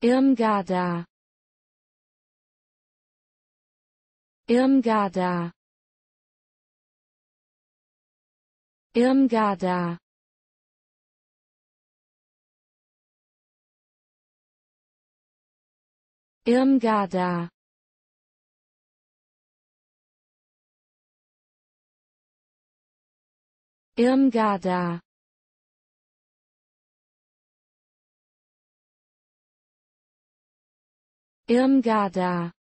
Irmgada Irmgada Irmgada Irmgada Irmgada Irmgarda